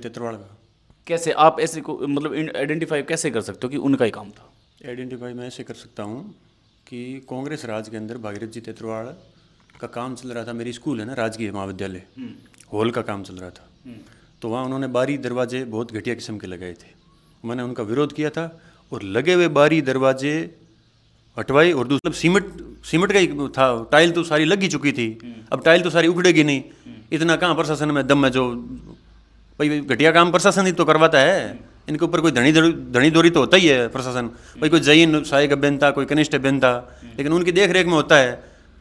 तितरवाड़ में कैसे आप ऐसे को मतलब आइडेंटिफाई कैसे कर सकते हो कि उनका ही काम था आइडेंटिफाई मैं ऐसे कर सकता हूँ कि कांग्रेस राज के अंदर भागीरथ जी तितरवाड़ का काम चल रहा था मेरी स्कूल है ना राजकीय महाविद्यालय हम्म। हॉल का काम चल रहा था हम्म। तो वहाँ उन्होंने बारी दरवाजे बहुत घटिया किस्म के लगाए थे मैंने उनका विरोध किया था और लगे हुए बारी दरवाजे हटवाए और दूसरा मतलब सीमेंट सीमेंट का ही था टाइल तो सारी लग ही चुकी थी हम्म। अब टाइल तो सारी उखड़ेगी नहीं इतना कहाँ प्रशासन में दम है जो भाई घटिया काम प्रशासन ही तो करवाता है इनके ऊपर कोई धनी धनी दौरी तो होता ही है प्रशासन भाई कोई जैन सहायक अभ्यंता कोई कनिष्ठ अभ्यंता लेकिन उनकी देख रेख में होता है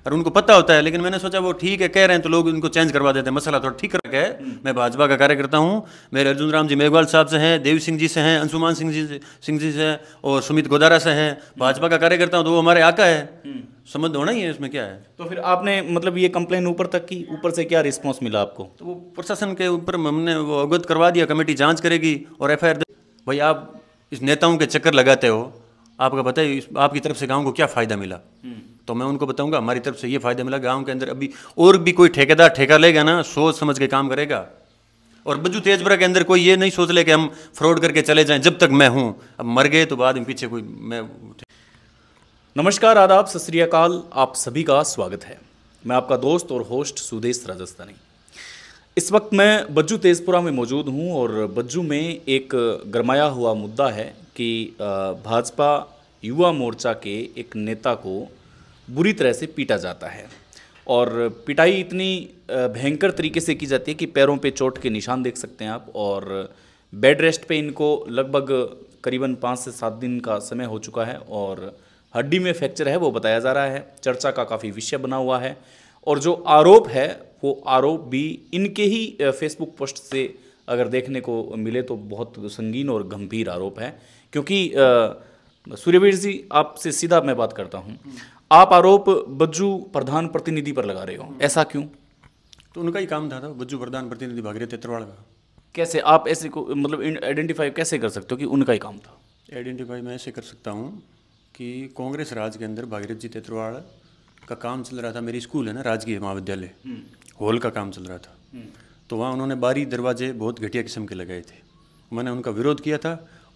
और उनको पता होता है लेकिन मैंने सोचा वो ठीक है कह रहे हैं तो लोग उनको चेंज करवा देते हैं मसला थोड़ा ठीक रखे है मैं भाजपा का कार्यकर्ता हूँ मेरे अर्जुन राम जी मेघवाल साहब से हैं देवी सिंह जी से हैं अंशुमान सिंह जी सिंह जी से और सुमित गोदारा से हैं भाजपा का कार्यकर्ता हूँ तो वो हमारे आका है संबंध होना ही है इसमें क्या है तो फिर आपने मतलब ये कंप्लेन ऊपर तक की ऊपर से क्या रिस्पांस मिला आपको तो वो प्रशासन के ऊपर हमने वो अवगत करवा दिया कमेटी जांच करेगी और एफ आई भाई आप इस नेताओं के चक्कर लगाते हो आपका बताइए आपकी तरफ से गाँव को क्या फ़ायदा मिला हम्म। तो मैं उनको बताऊंगा हमारी तरफ से ये फ़ायदा मिला गाँव के अंदर अभी और भी कोई ठेकेदार ठेका लेगा ना सोच समझ के काम करेगा और बज्जू तेजपुरा के अंदर कोई ये नहीं सोच ले कि हम फ्रॉड करके चले जाएं जब तक मैं हूँ अब मर गए तो बाद में पीछे कोई मैं नमस्कार आदाब सत आप सभी का स्वागत है मैं आपका दोस्त और होस्ट सुदेश राजस्थानी इस वक्त मैं बज्जू तेजपुरा में मौजूद हूं और बज्जू में एक गरमाया हुआ मुद्दा है कि भाजपा युवा मोर्चा के एक नेता को बुरी तरह से पीटा जाता है और पिटाई इतनी भयंकर तरीके से की जाती है कि पैरों पे चोट के निशान देख सकते हैं आप और बेड रेस्ट पे इनको लगभग करीबन पाँच से सात दिन का समय हो चुका है और हड्डी में फ्रैक्चर है वो बताया जा रहा है चर्चा का काफ़ी विषय बना हुआ है और जो आरोप है वो आरोप भी इनके ही फेसबुक पोस्ट से अगर देखने को मिले तो बहुत संगीन और गंभीर आरोप है क्योंकि सूर्यवीर जी आपसे सीधा मैं बात करता हूँ आप आरोप बज्जू प्रधान प्रतिनिधि पर लगा रहे हो ऐसा क्यों तो उनका ही काम था, था बज्जू प्रधान प्रतिनिधि भागरे तेतरवाड़ का कैसे आप ऐसे को मतलब आइडेंटिफाई कैसे कर सकते हो कि उनका ही काम था आइडेंटिफाई मैं ऐसे कर सकता हूँ कि कांग्रेस राज के अंदर भागीरथ जी तेतरवाल का काम चल रहा था मेरी स्कूल है ना राजकीय महाविद्यालय हम्म। हॉल का काम चल रहा था हम्म। तो वहाँ उन्होंने बारी दरवाजे बहुत घटिया किस्म के लगाए थे मैंने उनका विरोध किया था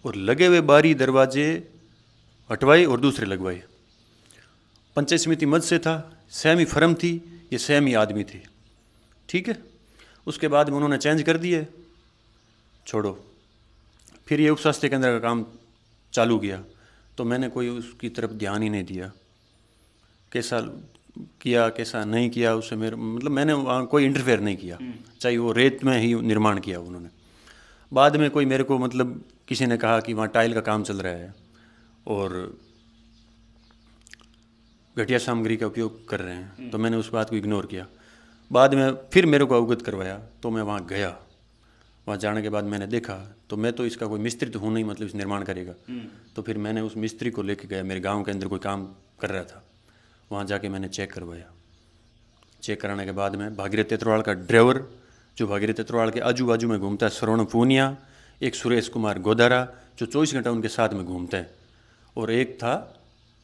और लगे हुए बारी दरवाजे हटवाए और दूसरे लगवाए पंचायत समिति मद से था ही फर्म थी ये सहमी आदमी थे ठीक है उसके बाद में उन्होंने चेंज कर दिए छोड़ो फिर ये स्वास्थ्य केंद्र का काम चालू किया तो मैंने कोई उसकी तरफ ध्यान ही नहीं दिया कैसा किया कैसा नहीं किया उससे मेरे मतलब मैंने वहाँ कोई इंटरफेयर नहीं किया हम्म। चाहे वो रेत में ही निर्माण किया उन्होंने बाद में कोई मेरे को मतलब किसी ने कहा कि वहाँ टाइल का काम चल रहा है और घटिया सामग्री का उपयोग कर रहे हैं हम्म। तो मैंने उस बात को इग्नोर किया बाद में फिर मेरे को अवगत करवाया तो मैं वहाँ गया वहाँ जाने के बाद मैंने देखा तो मैं तो इसका कोई मिस्त्री तो हूँ नहीं मतलब इस निर्माण करेगा हम्म। तो फिर मैंने उस मिस्त्री को लेके गया मेरे गाँव के अंदर कोई काम कर रहा था वहाँ जाके मैंने चेक करवाया चेक कराने के बाद में भागीरथ तेतरवाल का ड्राइवर जो भागीरथ तेतरवाल के आजू बाजू में घूमता है श्रवण पूनिया एक सुरेश कुमार गोदारा जो चौबीस घंटा उनके साथ में घूमते हैं और एक था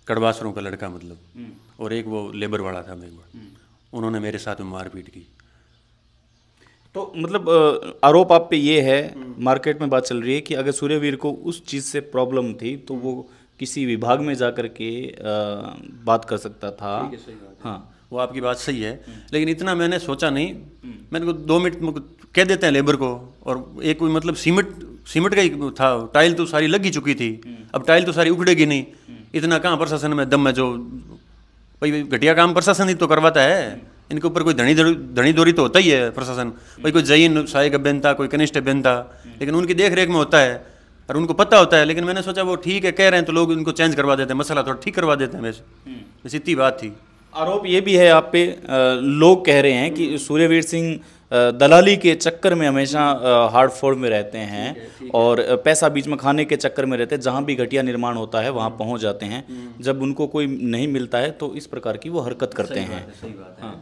कड़वासरों का लड़का मतलब हम्म। और एक वो लेबर वाला था मेरे हम्म। उन्होंने मेरे साथ में मारपीट की तो मतलब आरोप आप पे ये है मार्केट में बात चल रही है कि अगर सूर्यवीर को उस चीज़ से प्रॉब्लम थी तो वो किसी विभाग में जा कर के बात कर सकता था हाँ वो आपकी बात सही है हम्म। लेकिन इतना मैंने सोचा नहीं हम्म। मैंने को दो मिनट कह देते हैं लेबर को और एक कोई मतलब सीमेंट सीमेंट का ही था टाइल तो सारी लग ही चुकी थी हम्म। अब टाइल तो सारी उखड़ेगी नहीं इतना कहाँ प्रशासन में दम है जो भाई घटिया काम प्रशासन ही तो करवाता है इनके ऊपर कोई धनी धनी दौरी तो होता ही है प्रशासन भाई कोई जैन सहायक अभ्यंता कोई कनिष्ठ अभ्यंता लेकिन उनकी देख रेख में होता है और उनको पता होता है लेकिन मैंने सोचा वो ठीक है कह रहे हैं तो लोग उनको चेंज करवा देते हैं मसला थोड़ा ठीक करवा देते हैं वैसे हम्म। बस इतनी बात थी आरोप ये भी है आप पे लोग कह रहे हैं कि सूर्यवीर सिंह दलाली के चक्कर में हमेशा हार्ड फोर में रहते हैं थीक है, थीक है। और पैसा बीच में खाने के चक्कर में रहते हैं जहाँ भी घटिया निर्माण होता है वहाँ हम्म। पहुँच जाते हैं हम्म। जब उनको कोई नहीं मिलता है तो इस प्रकार की वो हरकत करते हैं बात है, सही बात है। हाँ।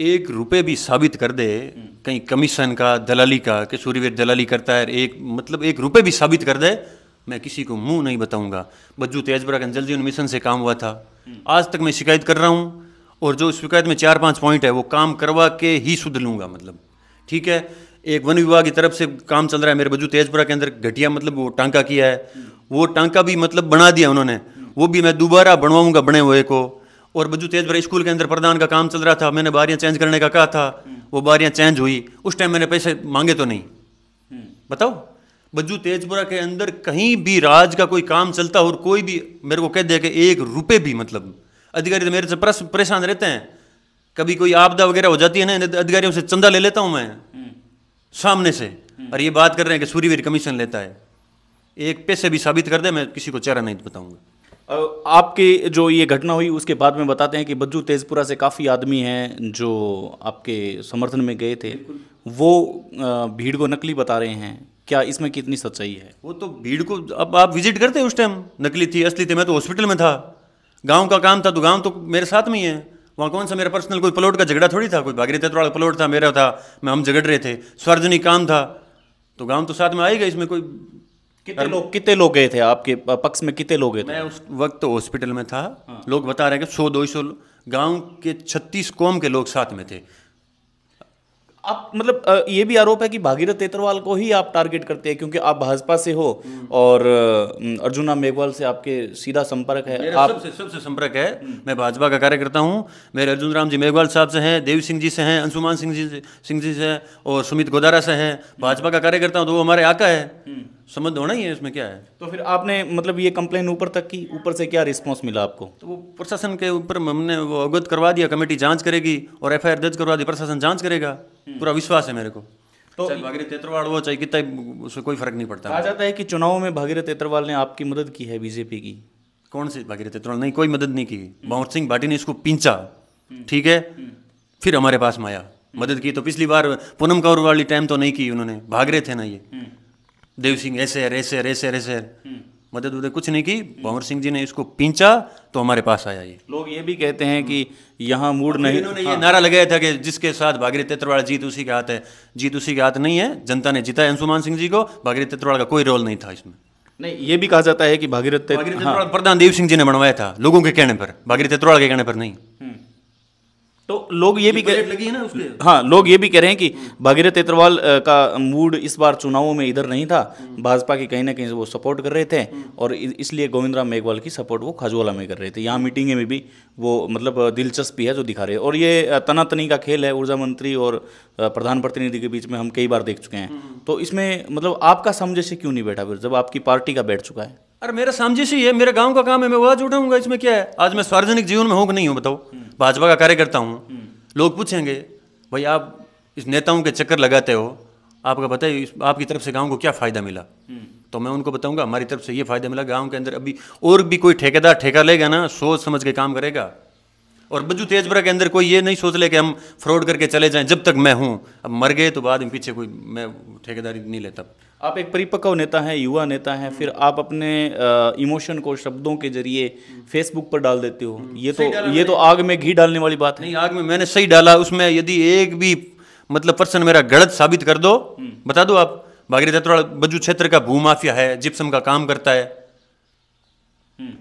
एक रुपए भी साबित कर दे हम्म। कहीं कमीशन का दलाली का कि सूर्यवीर दलाली करता है एक मतलब एक रुपए भी साबित कर दे मैं किसी को मुंह नहीं बताऊंगा बज्जू तेजपुरा का जल जीवन मिशन से काम हुआ था हम्म। आज तक मैं शिकायत कर रहा हूँ और जो शिकायत में चार पाँच पॉइंट है वो काम करवा के ही सुध लूंगा मतलब ठीक है एक वन विभाग की तरफ से काम चल रहा है मेरे बज्जू तेजपुरा के अंदर घटिया मतलब वो टांका किया है हम्म। वो टांका भी मतलब बना दिया उन्होंने वो भी मैं दोबारा बनवाऊंगा बने हुए को और बज्जू तेज भरा स्कूल के अंदर प्रधान का काम चल रहा था मैंने बारियाँ चेंज करने का कहा था वो बारियाँ चेंज हुई उस टाइम मैंने पैसे मांगे तो नहीं बताओ बज्जू तेजपुरा के अंदर कहीं भी राज का कोई काम चलता हो और कोई भी मेरे को कह दे कि एक रुपये भी मतलब अधिकारी तो मेरे से परेशान रहते हैं कभी कोई आपदा वगैरह हो जाती है ना अधिकारियों से चंदा ले लेता हूँ मैं सामने से और ये बात कर रहे हैं कि सूर्यवीर कमीशन लेता है एक पैसे भी साबित कर दे मैं किसी को चेहरा नहीं बताऊंगा आपके जो ये घटना हुई उसके बाद में बताते हैं कि बज्जू तेजपुरा से काफ़ी आदमी हैं जो आपके समर्थन में गए थे वो भीड़ को नकली बता रहे हैं क्या इसमें कितनी सच्चाई है वो तो भीड़ को अब आप विजिट करते उस टाइम नकली थी असली थी मैं तो हॉस्पिटल में था गाँव का काम था तो गाँव तो मेरे साथ में ही है वहाँ कौन सा मेरा पर्सनल कोई प्लॉट का झगड़ा थोड़ी था कोई भागरी का प्लॉट था मेरा था मैं हम झगड़ रहे थे सार्वजनिक काम था तो गाँव तो साथ में आएगा इसमें कोई कितने लोग कितने लोग गए थे आपके पक्ष में कितने लोग गए थे मैं उस वक्त तो हॉस्पिटल में था हाँ। लोग बता रहे हैं कि सौ दो सौ गाँव के छत्तीस कौम के लोग साथ में थे आप मतलब ये भी आरोप है कि भागीरथ तेतरवाल को ही आप टारगेट करते हैं क्योंकि आप भाजपा से हो हम्म। और अर्जुना मेघवाल से आपके सीधा संपर्क है आप सबसे सबसे संपर्क है मैं भाजपा का कार्यकर्ता हूँ मेरे अर्जुन राम जी मेघवाल साहब से हैं देवी सिंह जी से हैं अंशुमान सिंह जी सिंह जी से और सुमित गोदारा से हैं हम्म। भाजपा का कार्यकर्ता हूँ तो वो हमारे आका है हम्म। समझ होना ही है इसमें क्या है तो फिर आपने मतलब ये कंप्लेन ऊपर तक की ऊपर से क्या रिस्पांस मिला आपको तो वो प्रशासन के ऊपर हमने वो अवगत करवा दिया कमेटी जांच करेगी और एफआईआर दर्ज करवा दी प्रशासन जांच करेगा हम्म। पूरा विश्वास है मेरे को तो भागीरथ तेतरवाल वो चाहे कितना उसे कोई फर्क नहीं पड़ता कहा जाता है कि चुनाव में भागीरथ तेतरवाल ने आपकी मदद की है बीजेपी की कौन सी भागीरथ तेतरवाल नहीं कोई मदद नहीं की हम्म। मोहन सिंह भाटी ने इसको पींचा हम्म। ठीक है फिर हमारे पास में आया मदद की तो पिछली बार पूनम कौर वाली टाइम तो नहीं की उन्होंने भाग रहे थे ना ये देव सिंह ऐसे ऐसे ऐसे ऐसे मदद उदय कुछ नहीं की भंवर सिंह जी ने इसको पींचा तो हमारे पास आया ये लोग ये भी कहते हैं कि यहाँ मूड नहीं इन्होंने हाँ। ये नारा लगाया था कि जिसके साथ भागीरथ तेतरवाल जीत उसी के हाथ है जीत उसी के हाथ नहीं है जनता ने जीता है अंशुमान सिंह जी को भागीरथ तेतरवाल का कोई रोल नहीं था इसमें नहीं ये भी कहा जाता है कि भागीरथ हाँ। प्रधान देव सिंह जी ने बनवाया था लोगों के कहने पर भागीरथ तेतरवाल के कहने पर नहीं हम्म। तो लोग ये भी कह लगी है ना उसके हाँ लोग ये भी कह रहे हैं कि भागीरथ एतरवाल का मूड इस बार चुनावों में इधर नहीं था हम्म। भाजपा की कहीं ना कहीं वो सपोर्ट कर रहे थे हम्म। और इसलिए गोविंद राम मेघवाल की सपोर्ट वो खाजुवाला में कर रहे थे यहाँ मीटिंग में भी वो मतलब दिलचस्पी है जो दिखा रहे हैं और ये तनातनी का खेल है ऊर्जा मंत्री और प्रधान प्रतिनिधि के बीच में हम कई बार देख चुके हैं हम्म। तो इसमें मतलब आपका समझ से क्यों नहीं बैठा फिर जब आपकी पार्टी का बैठ चुका है अरे मेरा सामजिश ही है मेरे गांव का काम है मैं वह जुटा हूँ इसमें क्या है आज मैं सार्वजनिक जीवन में हूँ कि नहीं हूँ बताओ हम्म। भाजपा का कार्यकर्ता हूँ हम्म। लोग पूछेंगे भाई आप इस नेताओं के चक्कर लगाते हो आपका बताइए आपकी तरफ से गाँव को क्या फ़ायदा मिला हम्म। तो मैं उनको बताऊंगा हमारी तरफ से ये फ़ायदा मिला गाँव के अंदर अभी और भी कोई ठेकेदार ठेका लेगा ना सोच समझ के काम करेगा और बज्जू तेजपुरा के अंदर कोई ये नहीं सोच ले कि हम फ्रॉड करके चले जाएं जब तक मैं हूँ अब मर गए तो बाद में पीछे कोई मैं ठेकेदारी नहीं लेता आप एक परिपक्व नेता हैं युवा नेता हैं फिर आप अपने इमोशन को शब्दों के जरिए फेसबुक पर डाल देते हो ये तो ये तो आग में घी डालने वाली बात है नहीं आग में मैंने सही डाला उसमें यदि एक भी मतलब पर्सन मेरा गलत साबित कर दो हम्म। बता दो आप भागीरथ बजू क्षेत्र का भूमाफिया है जिप्सम का काम करता है हम्म।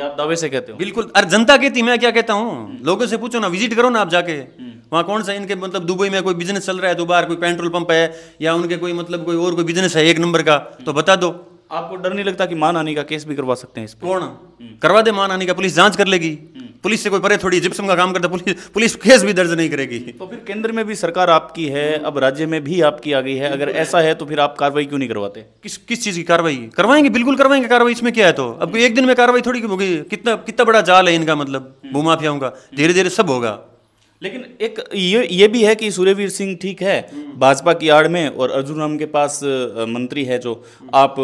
आप दावे से कहते हो बिल्कुल अरे जनता कहती मैं क्या कहता हूँ हम्म। लोगों से पूछो ना विजिट करो ना आप जाके हम्म। वहाँ कौन सा इनके मतलब दुबई में कोई बिजनेस चल रहा है तो कोई पेट्रोल पंप है या उनके कोई मतलब कोई और कोई बिजनेस है एक नंबर का तो बता दो आपको डर नहीं लगता कि मानहानि का केस भी करवा सकते हैं इस पर कौन हम्म। करवा दे मानहानि का पुलिस जांच कर लेगी हम्म। पुलिस से कोई परे थोड़ी जिप्सम का काम करता पुलिस पुलिस केस भी दर्ज नहीं करेगी तो फिर केंद्र में भी सरकार आपकी है हम्म। अब राज्य में भी आपकी आ गई है अगर ऐसा है तो फिर आप कार्रवाई क्यों नहीं करवाते किस किस चीज़ की कार्रवाई करवाएंगे बिल्कुल करवाएंगे कार्रवाई इसमें क्या है तो अब एक दिन में कार्रवाई थोड़ी होगी कितना कितना बड़ा जाल है इनका मतलब भूमाफियाओं का धीरे धीरे सब होगा लेकिन एक ये ये भी है कि सूर्यवीर सिंह ठीक है भाजपा की आड़ में और अर्जुन राम के पास मंत्री है जो आप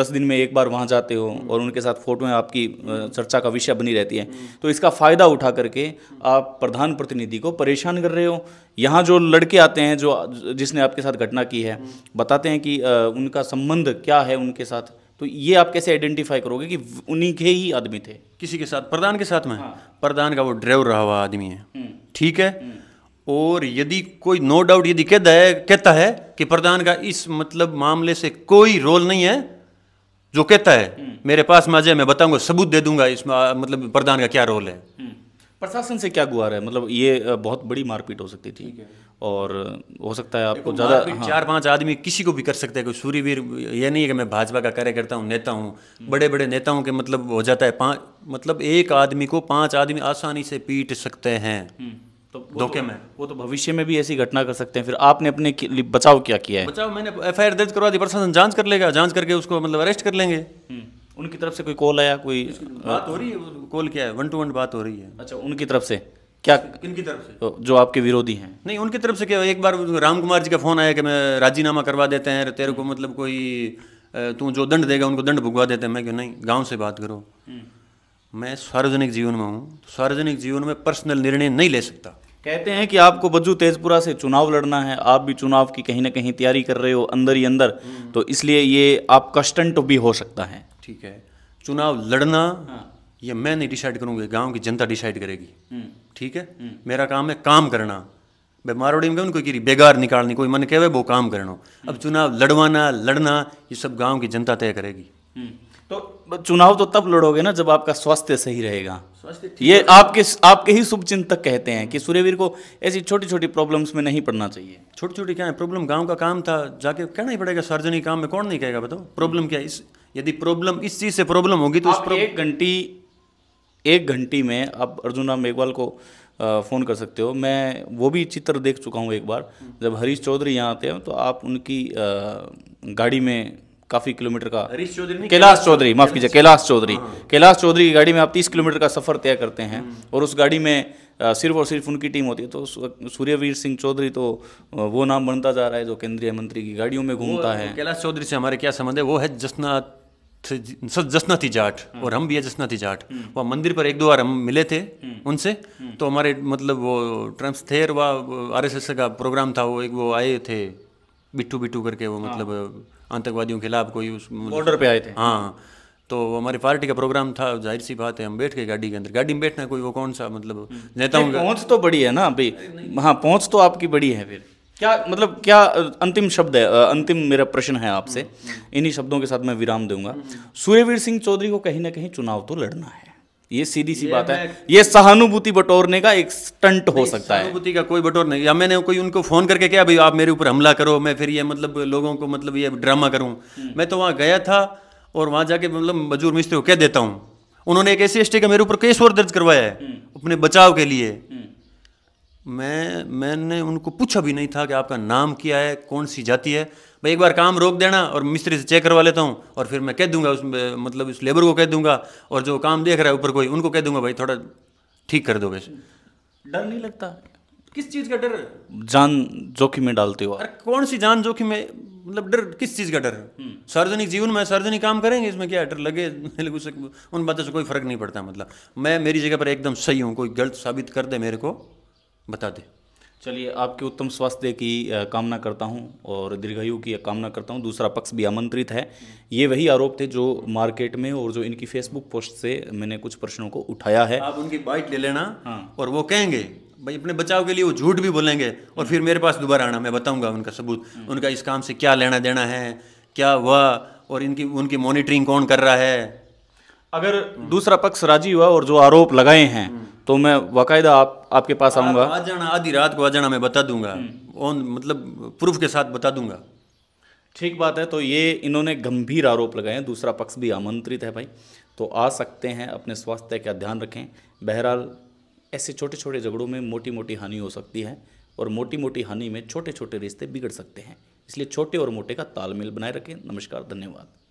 दस दिन में एक बार वहाँ जाते हो और उनके साथ फोटोएं आपकी चर्चा का विषय बनी रहती है तो इसका फ़ायदा उठा करके आप प्रधान प्रतिनिधि को परेशान कर रहे हो यहाँ जो लड़के आते हैं जो जिसने आपके साथ घटना की है बताते हैं कि उनका संबंध क्या है उनके साथ तो ये आप कैसे आइडेंटिफाई करोगे कि उन्हीं के ही आदमी थे किसी के साथ प्रधान के साथ में हाँ। प्रधान का वो ड्राइवर रहा हुआ आदमी है हम्म। ठीक है और यदि कोई नो डाउट यदि कहता है कहता है कि प्रधान का इस मतलब मामले से कोई रोल नहीं है जो कहता है हम्म। मेरे पास माजे मैं बताऊंगा सबूत दे दूंगा इस मतलब प्रधान का क्या रोल है हम्म। प्रशासन से क्या गुहार है मतलब ये बहुत बड़ी मारपीट हो सकती थी और हो सकता है आपको ज़्यादा हाँ। चार पांच आदमी किसी को भी कर सकते हैं कोई सूर्यवीर ये नहीं है कि मैं भाजपा का कार्यकर्ता हूँ नेता हूँ हम्म। बड़े बड़े नेताओं के मतलब हो जाता है मतलब एक आदमी को पांच आदमी आसानी से पीट सकते हैं हम्म, तो धोखे तो, में वो तो भविष्य में भी ऐसी घटना कर सकते हैं फिर आपने अपने बचाव क्या किया है बचाव मैंने एफ दर्ज करवा दी प्रशासन जांच कर लेगा जांच करके उसको मतलब अरेस्ट कर लेंगे हम्म, उनकी तरफ से कोई कॉल आया कोई बात हो रही है कॉल क्या है वन टू वन बात हो रही है अच्छा उनकी तरफ से क्या इनकी तरफ से तो जो आपके विरोधी हैं नहीं उनकी तरफ से क्या एक बार राम कुमार जी का फोन आया कि मैं राजीनामा करवा देते हैं तेरे को मतलब कोई तू जो दंड देगा उनको दंड भुगवा देते हैं मैं क्यों नहीं गाँव से बात करो हम्म। मैं सार्वजनिक जीवन में हूँ तो सार्वजनिक जीवन में पर्सनल निर्णय नहीं ले सकता कहते हैं कि आपको बज्जू तेजपुरा से चुनाव लड़ना है आप भी चुनाव की कहीं ना कहीं तैयारी कर रहे हो अंदर ही अंदर हम्म। तो इसलिए ये आपका स्टंट भी हो सकता है ठीक है चुनाव लड़ना हाँ। ये मैं नहीं डिसाइड करूँगी गाँव की जनता डिसाइड करेगी हम्म। ठीक है हम्म। मेरा काम है काम करना भाई मारवाड़ी में कोई गिरी बेगार निकालनी कोई मन कहे वो काम करना अब चुनाव लड़वाना लड़ना ये सब गाँव की जनता तय करेगी तो चुनाव तो तब लड़ोगे ना जब आपका स्वास्थ्य सही रहेगा स्वास्थ्य ये आपके आपके ही शुभचिंतक कहते हैं कि सूर्यवीर को ऐसी छोटी छोटी प्रॉब्लम्स में नहीं पड़ना चाहिए छोटी छोटी क्या है प्रॉब्लम गांव का काम था जाके कहना ही पड़ेगा सार्वजनिक काम में कौन नहीं कहेगा बताओ प्रॉब्लम हम्म। क्या इस यदि प्रॉब्लम इस चीज़ से प्रॉब्लम होगी तो उस एक घंटी एक घंटी में आप अर्जुन राम मेघवाल को फ़ोन कर सकते हो मैं वो भी चित्र देख चुका हूँ एक बार हम्म। जब हरीश चौधरी यहाँ आते हैं तो आप उनकी गाड़ी में काफ़ी किलोमीटर का कैलाश चौधरी माफ़ कीजिए कैलाश हाँ। चौधरी कैलाश चौधरी की गाड़ी में आप तीस किलोमीटर का सफ़र तय करते हैं हम्म। और उस गाड़ी में सिर्फ और सिर्फ उनकी टीम होती है तो सूर्यवीर सिंह चौधरी तो वो नाम बनता जा रहा है जो केंद्रीय मंत्री की गाड़ियों में घूमता है कैलाश चौधरी से हमारे क्या संबंध है वो है जसनाथ जसनाथी जाट हम्म। और हम भी है जसनाथी जाट हम्म। वह मंदिर पर एक दो बार हम मिले थे उनसे तो हमारे मतलब वो ट्रम्स थे वह आर एस एस का प्रोग्राम था वो एक वो आए थे बिट्टू बिट्टू करके वो मतलब हाँ। आतंकवादियों के खिलाफ कोई उस बॉर्डर पे आए थे हाँ तो हमारी पार्टी का प्रोग्राम था जाहिर सी बात है हम बैठ गए गाड़ी के अंदर गाड़ी में बैठना कोई वो कौन सा मतलब हम्म। नेताओं का पहुँच तो बड़ी है ना अभी हाँ पहुँच तो आपकी बड़ी है फिर क्या मतलब क्या अंतिम शब्द है अंतिम मेरा प्रश्न है आपसे हम्म, हम्म। इन्हीं शब्दों के साथ मैं विराम दूंगा सूर्यवीर सिंह चौधरी को कहीं ना कहीं चुनाव तो लड़ना है ये सीधी सी बात है ये सहानुभूति बटोरने का एक स्टंट हो सकता है सहानुभूति का कोई बटोर नहीं या मैंने कोई उनको फोन करके क्या भाई आप मेरे ऊपर हमला करो मैं फिर ये मतलब लोगों को मतलब ये ड्रामा करूं हम्म। मैं तो वहां गया था और वहां जाके मतलब मजूर मिस्त्री को कह देता हूं उन्होंने एक ऐसी एस का मेरे ऊपर केस और दर्ज करवाया है हम्म। अपने बचाव के लिए हम्म। मैं मैंने उनको पूछा भी नहीं था कि आपका नाम क्या है कौन सी जाति है भाई एक बार काम रोक देना और मिस्त्री से चेक करवा लेता हूँ और फिर मैं कह दूंगा उस मतलब उस लेबर को कह दूंगा और जो काम देख रहा है ऊपर कोई उनको कह दूंगा भाई थोड़ा ठीक कर दो वैसे डर नहीं लगता किस चीज़ का डर जान जोखिम में डालते हो अरे कौन सी जान जोखिम में मतलब डर किस चीज़ का डर हम्म। सार्वजनिक जीवन में सार्वजनिक काम करेंगे इसमें क्या डर लगे उससे उन बातों से कोई फर्क नहीं पड़ता मतलब मैं मेरी जगह पर एकदम सही हूँ कोई गलत साबित कर दे मेरे को बता दें चलिए आपके उत्तम स्वास्थ्य की कामना करता हूं और दीर्घायु की कामना करता हूं दूसरा पक्ष भी आमंत्रित है ये वही आरोप थे जो मार्केट में और जो इनकी फेसबुक पोस्ट से मैंने कुछ प्रश्नों को उठाया है आप उनकी बाइट ले लेना हाँ। और वो कहेंगे भाई अपने बचाव के लिए वो झूठ भी बोलेंगे और फिर मेरे पास दोबारा आना मैं बताऊँगा उनका सबूत हाँ। उनका इस काम से क्या लेना देना है क्या हुआ और इनकी उनकी मॉनिटरिंग कौन कर रहा है अगर दूसरा पक्ष राजी हुआ और जो आरोप लगाए हैं हम्म। तो मैं बाकायदा आप आपके पास आऊँगा आ जाना आधी रात को आ जाना मैं बता दूंगा ऑन हम्म। मतलब प्रूफ के साथ बता दूंगा ठीक बात है तो ये इन्होंने गंभीर आरोप लगाए हैं दूसरा पक्ष भी आमंत्रित है भाई तो आ सकते हैं अपने स्वास्थ्य का ध्यान रखें बहरहाल ऐसे छोटे छोटे झगड़ों में मोटी मोटी हानि हो सकती है और मोटी मोटी हानि में छोटे छोटे रिश्ते बिगड़ सकते हैं इसलिए छोटे और मोटे का तालमेल बनाए रखें नमस्कार धन्यवाद